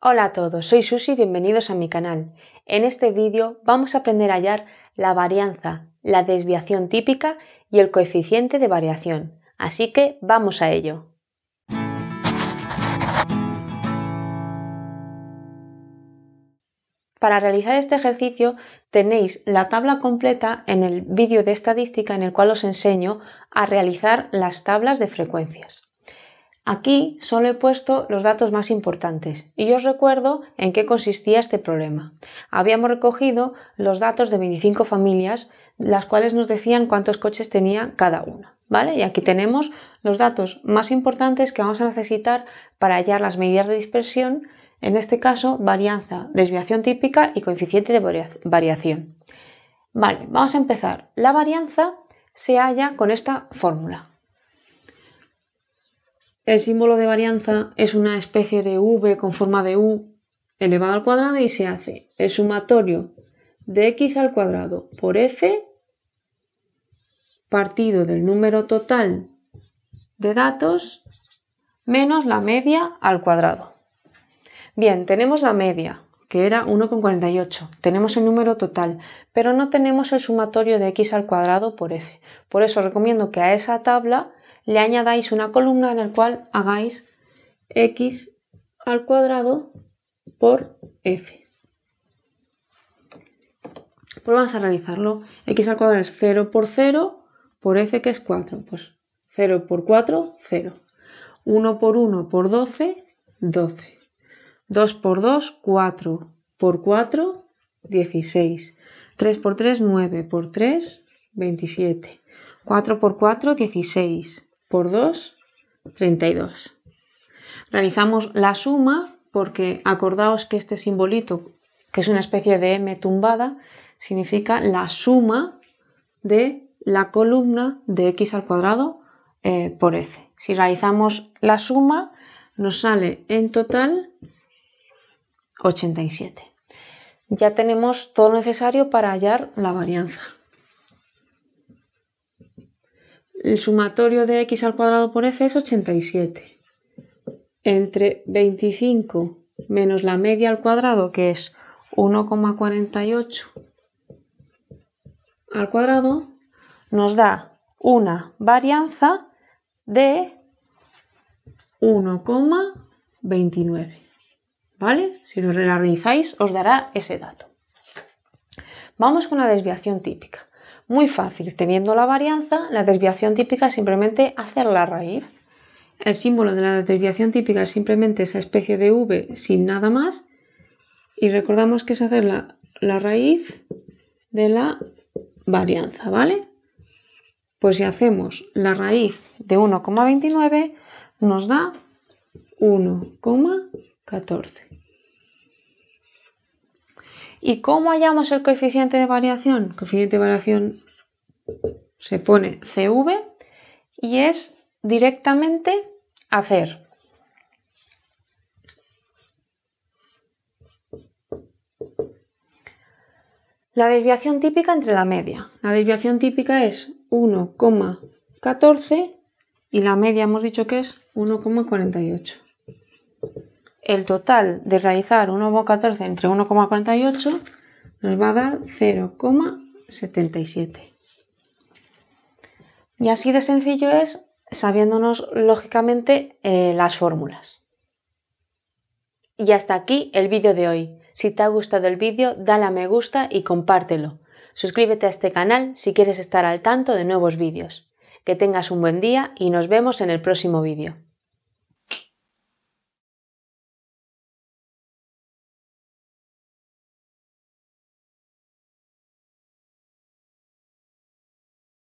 Hola a todos, soy Susi y bienvenidos a mi canal. En este vídeo vamos a aprender a hallar la varianza, la desviación típica y el coeficiente de variación. Así que vamos a ello. Para realizar este ejercicio tenéis la tabla completa en el vídeo de estadística en el cual os enseño a realizar las tablas de frecuencias. Aquí solo he puesto los datos más importantes y os recuerdo en qué consistía este problema. Habíamos recogido los datos de 25 familias, las cuales nos decían cuántos coches tenía cada una. ¿Vale? Y aquí tenemos los datos más importantes que vamos a necesitar para hallar las medidas de dispersión, en este caso varianza, desviación típica y coeficiente de variación. Vale, vamos a empezar. La varianza se halla con esta fórmula. El símbolo de varianza es una especie de V con forma de U elevado al cuadrado y se hace el sumatorio de x al cuadrado por f partido del número total de datos menos la media al cuadrado. Bien, tenemos la media, que era 1,48. Tenemos el número total, pero no tenemos el sumatorio de x al cuadrado por f. Por eso recomiendo que a esa tabla le añadáis una columna en la cual hagáis x al cuadrado por f. Pues vamos a realizarlo. x al cuadrado es 0 por 0 por f que es 4. Pues 0 por 4, 0. 1 por 1 por 12, 12. 2 por 2, 4. Por 4, 16. 3 por 3, 9. Por 3, 27. 4 por 4, 16 por 2, 32. Realizamos la suma porque acordaos que este simbolito, que es una especie de M tumbada, significa la suma de la columna de x al cuadrado eh, por f. Si realizamos la suma, nos sale en total 87. Ya tenemos todo lo necesario para hallar la varianza. El sumatorio de x al cuadrado por f es 87. Entre 25 menos la media al cuadrado, que es 1,48 al cuadrado, nos da una varianza de 1,29. ¿Vale? Si lo realizáis os dará ese dato. Vamos con la desviación típica. Muy fácil, teniendo la varianza, la desviación típica es simplemente hacer la raíz. El símbolo de la desviación típica es simplemente esa especie de V sin nada más. Y recordamos que es hacer la, raíz de la varianza, ¿vale? Pues si hacemos la raíz de 1,29, nos da 1,14. ¿Y cómo hallamos el coeficiente de variación? El coeficiente de variación se pone CV y es directamente hacer. La desviación típica entre la media. La desviación típica es 1,14 y la media hemos dicho que es 1,48 el total de realizar 1,14 entre 1,48 nos va a dar 0,77. Y así de sencillo es sabiéndonos lógicamente eh, las fórmulas. Y hasta aquí el vídeo de hoy. Si te ha gustado el vídeo, dale a me gusta y compártelo. Suscríbete a este canal si quieres estar al tanto de nuevos vídeos. Que tengas un buen día y nos vemos en el próximo vídeo.